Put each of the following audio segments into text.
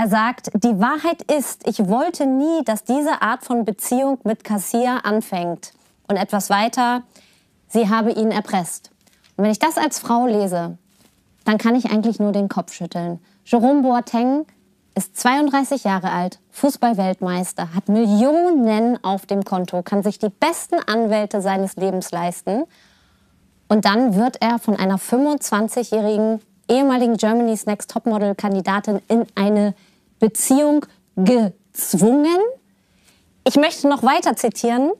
Er sagt, die Wahrheit ist, ich wollte nie, dass diese Art von Beziehung mit Kassier anfängt. Und etwas weiter, sie habe ihn erpresst. Und wenn ich das als Frau lese, dann kann ich eigentlich nur den Kopf schütteln. Jerome Boateng ist 32 Jahre alt, Fußballweltmeister, hat Millionen auf dem Konto, kann sich die besten Anwälte seines Lebens leisten. Und dann wird er von einer 25-jährigen ehemaligen Germany's Next Topmodel-Kandidatin in eine Beziehung gezwungen. Ich möchte noch weiter zitieren,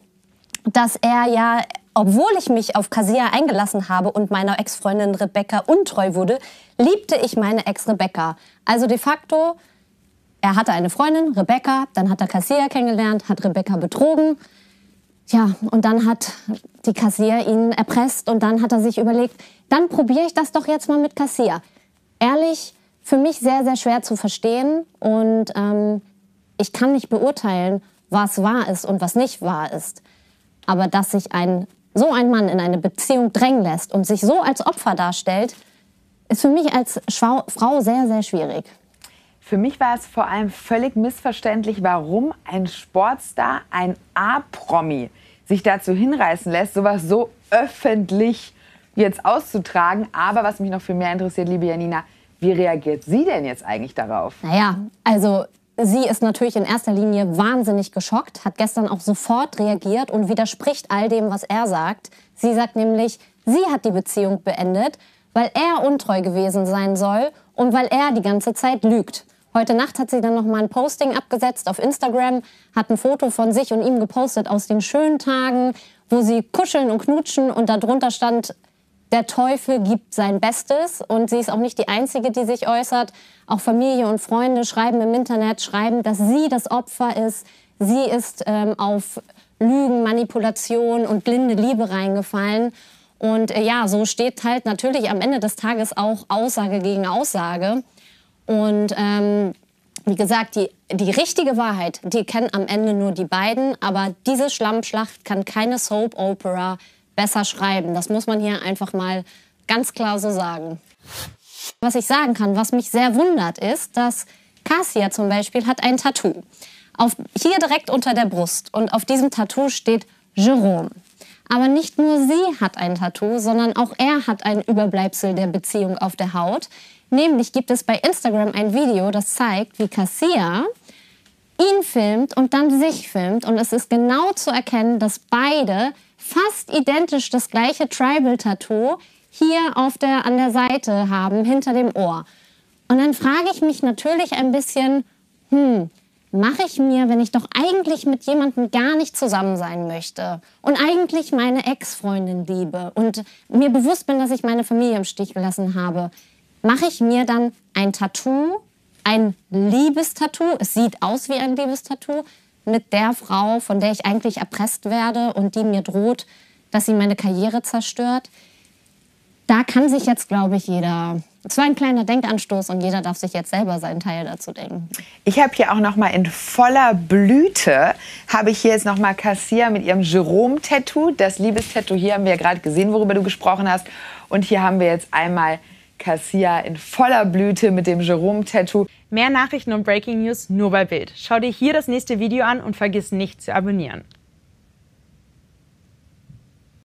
dass er ja, obwohl ich mich auf Kasia eingelassen habe und meiner Ex-Freundin Rebecca untreu wurde, liebte ich meine Ex-Rebecca. Also de facto, er hatte eine Freundin, Rebecca, dann hat er Kasia kennengelernt, hat Rebecca betrogen. Ja, und dann hat die Kassier ihn erpresst und dann hat er sich überlegt, dann probiere ich das doch jetzt mal mit Kassier. Ehrlich, für mich sehr, sehr schwer zu verstehen und ähm, ich kann nicht beurteilen, was wahr ist und was nicht wahr ist. Aber dass sich ein, so ein Mann in eine Beziehung drängen lässt und sich so als Opfer darstellt, ist für mich als Schau Frau sehr, sehr schwierig. Für mich war es vor allem völlig missverständlich, warum ein Sportstar, ein A-Promi, sich dazu hinreißen lässt, sowas so öffentlich jetzt auszutragen. Aber was mich noch viel mehr interessiert, liebe Janina, wie reagiert sie denn jetzt eigentlich darauf? Naja, also sie ist natürlich in erster Linie wahnsinnig geschockt, hat gestern auch sofort reagiert und widerspricht all dem, was er sagt. Sie sagt nämlich, sie hat die Beziehung beendet, weil er untreu gewesen sein soll und weil er die ganze Zeit lügt. Heute Nacht hat sie dann noch mal ein Posting abgesetzt auf Instagram, hat ein Foto von sich und ihm gepostet aus den schönen Tagen, wo sie kuscheln und knutschen und darunter stand, der Teufel gibt sein Bestes und sie ist auch nicht die Einzige, die sich äußert. Auch Familie und Freunde schreiben im Internet, schreiben, dass sie das Opfer ist. Sie ist ähm, auf Lügen, Manipulation und blinde Liebe reingefallen. Und äh, ja, so steht halt natürlich am Ende des Tages auch Aussage gegen Aussage. Und ähm, wie gesagt, die, die richtige Wahrheit, die kennen am Ende nur die beiden. Aber diese Schlammschlacht kann keine Soap-Opera besser schreiben. Das muss man hier einfach mal ganz klar so sagen. Was ich sagen kann, was mich sehr wundert, ist, dass Cassia zum Beispiel hat ein Tattoo. Auf, hier direkt unter der Brust. Und auf diesem Tattoo steht Jerome. Aber nicht nur sie hat ein Tattoo, sondern auch er hat ein Überbleibsel der Beziehung auf der Haut. Nämlich gibt es bei Instagram ein Video, das zeigt, wie Cassia ihn filmt und dann sich filmt. Und es ist genau zu erkennen, dass beide fast identisch das gleiche Tribal-Tattoo hier auf der, an der Seite haben, hinter dem Ohr. Und dann frage ich mich natürlich ein bisschen, hm, mache ich mir, wenn ich doch eigentlich mit jemandem gar nicht zusammen sein möchte und eigentlich meine Ex-Freundin liebe und mir bewusst bin, dass ich meine Familie im Stich gelassen habe, mache ich mir dann ein Tattoo, ein Liebestattoo, es sieht aus wie ein Liebestattoo, mit der Frau, von der ich eigentlich erpresst werde und die mir droht, dass sie meine Karriere zerstört. Da kann sich jetzt, glaube ich, jeder es war ein kleiner Denkanstoß und jeder darf sich jetzt selber seinen Teil dazu denken. Ich habe hier auch noch mal in voller Blüte habe ich hier jetzt noch mal Cassia mit ihrem Jerome Tattoo, das Liebestattoo hier haben wir ja gerade gesehen, worüber du gesprochen hast und hier haben wir jetzt einmal Cassia in voller Blüte mit dem Jerome Tattoo. Mehr Nachrichten und Breaking News nur bei Bild. Schau dir hier das nächste Video an und vergiss nicht zu abonnieren.